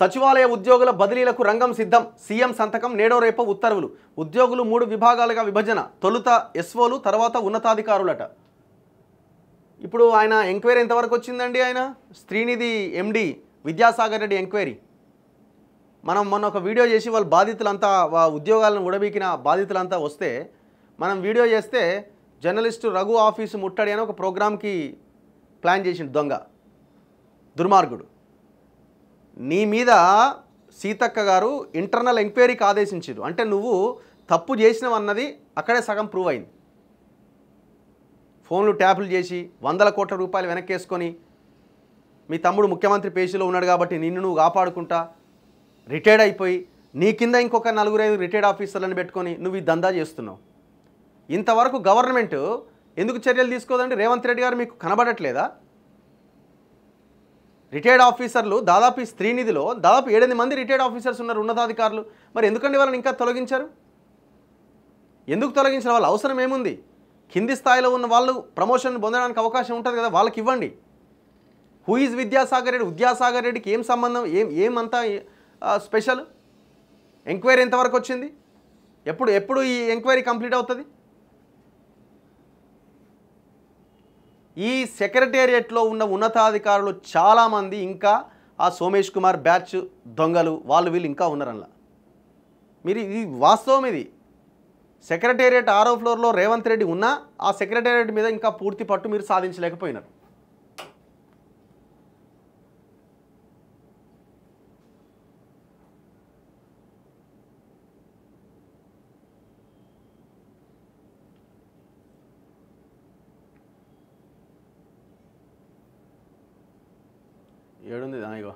సచివాలయ ఉద్యోగుల బదిలీలకు రంగం సిద్ధం సీఎం సంతకం నేడో రేపు ఉత్తర్వులు ఉద్యోగులు మూడు విభాగాలుగా విభజన తొలుత ఎస్ఓలు తర్వాత ఉన్నతాధికారులట ఇప్పుడు ఆయన ఎంక్వైరీ ఎంతవరకు వచ్చిందండి ఆయన శ్రీనిధి ఎండి విద్యాసాగర్ రెడ్డి ఎంక్వైరీ మనం మొన్న ఒక వీడియో చేసి వాళ్ళ బాధితులంతా ఉద్యోగాలను ఉడబీకిన బాధితులంతా వస్తే మనం వీడియో చేస్తే జర్నలిస్టు రఘు ఆఫీసు ముట్టడి అని ఒక ప్రోగ్రామ్కి ప్లాన్ చేసిండు దొంగ దుర్మార్గుడు నీ మీద సీతక్క గారు ఇంటర్నల్ ఎంక్వైరీకి ఆదేశించారు అంటే నువ్వు తప్పు చేసినవన్నది అక్కడే సగం ప్రూవ్ అయింది ఫోన్లు ట్యాపులు చేసి వందల కోట్ల రూపాయలు వెనక్కేసుకొని మీ తమ్ముడు ముఖ్యమంత్రి పేజీలో ఉన్నాడు కాబట్టి నిన్ను నువ్వు కాపాడుకుంటా రిటైర్డ్ అయిపోయి నీ కింద ఇంకొక నలుగురైదు రిటైర్డ్ ఆఫీసర్లను పెట్టుకొని నువ్వు ఈ దందా చేస్తున్నావు ఇంతవరకు గవర్నమెంట్ ఎందుకు చర్యలు తీసుకోదండి రేవంత్ రెడ్డి గారు మీకు కనబడట్లేదా రిటైర్డ్ ఆఫీసర్లు దాదాపు ఈ స్త్రీనిధిలో దాదాపు ఏడెనిమిది మంది రిటైర్డ్ ఆఫీసర్స్ ఉన్నారు ఉన్నతాధికారులు మరి ఎందుకండి వాళ్ళని ఇంకా తొలగించారు ఎందుకు తొలగించిన వాళ్ళ అవసరం ఏముంది కింది స్థాయిలో ఉన్న వాళ్ళు ప్రమోషన్ పొందడానికి అవకాశం ఉంటుంది కదా వాళ్ళకి ఇవ్వండి హూ ఈజ్ విద్యాసాగర్ రెడ్డి విద్యాసాగర్ రెడ్డికి ఏం సంబంధం ఏం ఏమంతా స్పెషల్ ఎంక్వైరీ ఎంతవరకు వచ్చింది ఎప్పుడు ఎప్పుడు ఈ ఎంక్వైరీ కంప్లీట్ అవుతుంది ఈ సెక్రటేరియట్లో ఉన్న ఉన్నతాధికారులు చాలామంది ఇంకా ఆ సోమేష్ కుమార్ బ్యాచ్ దొంగలు వాళ్ళు వీళ్ళు ఇంకా ఉన్నారన్న మీరు ఇది వాస్తవం ఇది సెక్రటేరియట్ ఆరో ఫ్లోర్లో రేవంత్ రెడ్డి ఉన్నా ఆ సెక్రటేరియట్ మీద ఇంకా పూర్తి పట్టు మీరు సాధించలేకపోయినారు ఏడుంది దానిగో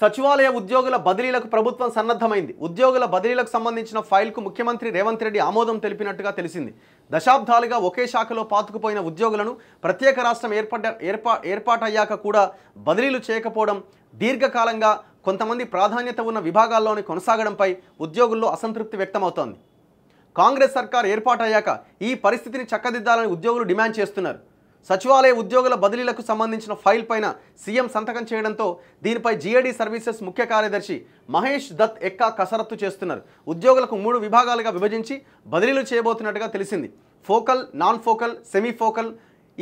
సచివాలయ ఉద్యోగుల బదిలీలకు ప్రభుత్వం సన్నద్ధమైంది ఉద్యోగుల బదిలీలకు సంబంధించిన ఫైల్కు ముఖ్యమంత్రి రేవంత్ రెడ్డి ఆమోదం తెలిపినట్టుగా తెలిసింది దశాబ్దాలుగా ఒకే శాఖలో పాతుకుపోయిన ఉద్యోగులను ప్రత్యేక రాష్ట్రం ఏర్పడ్డ ఏర్పా ఏర్పాటయ్యాక కూడా బదిలీలు చేయకపోవడం దీర్ఘకాలంగా కొంతమంది ప్రాధాన్యత ఉన్న విభాగాల్లోనే కొనసాగడంపై ఉద్యోగుల్లో అసంతృప్తి వ్యక్తమవుతోంది కాంగ్రెస్ సర్కార్ ఏర్పాటయ్యాక ఈ పరిస్థితిని చక్కదిద్దాలని ఉద్యోగులు డిమాండ్ చేస్తున్నారు సచివాలయ ఉద్యోగుల బదిలీలకు సంబంధించిన ఫైల్ పైన సీఎం సంతకం చేయడంతో దీనిపై జీఏడీ సర్వీసెస్ ముఖ్య కార్యదర్శి మహేష్ దత్ ఎక్కా కసరత్తు చేస్తున్నారు ఉద్యోగులకు మూడు విభాగాలుగా విభజించి బదిలీలు చేయబోతున్నట్టుగా తెలిసింది focal non focal semi focal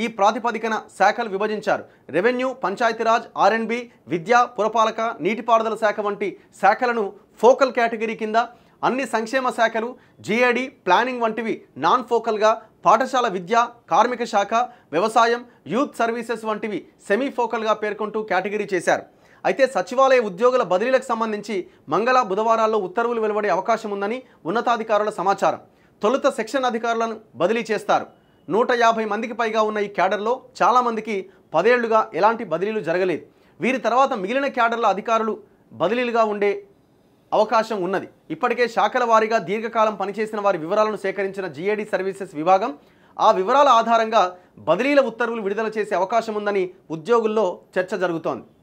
ఈ ప్రాతిపదికన శాఖలు విభజించారు రెవెన్యూ పంచాయతీరాజ్ ఆర్ఎన్బి విద్య పురపాలక నీటిపారుదల శాఖ వంటి శాఖలను ఫోకల్ కేటగిరీ కింద అన్ని సంక్షేమ శాఖలు జీఏడి ప్లానింగ్ వంటివి నాన్ ఫోకల్గా పాఠశాల విద్య కార్మిక శాఖ వ్యవసాయం యూత్ సర్వీసెస్ వంటివి సెమీ ఫోకల్గా పేర్కొంటూ కేటగిరీ చేశారు అయితే సచివాలయ ఉద్యోగుల బదిలీలకు సంబంధించి మంగళ బుధవారాల్లో ఉత్తర్వులు వెలువడే అవకాశం ఉందని ఉన్నతాధికారుల సమాచారం తొలుత సెక్షన్ అధికారులను బదిలీ చేస్తారు నూట యాభై మందికి పైగా ఉన్న ఈ క్యాడర్లో చాలామందికి పదేళ్లుగా ఎలాంటి బదిలీలు జరగలేదు వీరి తర్వాత మిగిలిన క్యాడర్ల అధికారులు బదిలీలుగా ఉండే అవకాశం ఉన్నది ఇప్పటికే శాఖల వారీగా దీర్ఘకాలం పనిచేసిన వారి వివరాలను సేకరించిన జీఏడీ సర్వీసెస్ విభాగం ఆ వివరాల ఆధారంగా బదిలీల ఉత్తర్వులు విడుదల చేసే అవకాశం ఉందని ఉద్యోగుల్లో చర్చ జరుగుతోంది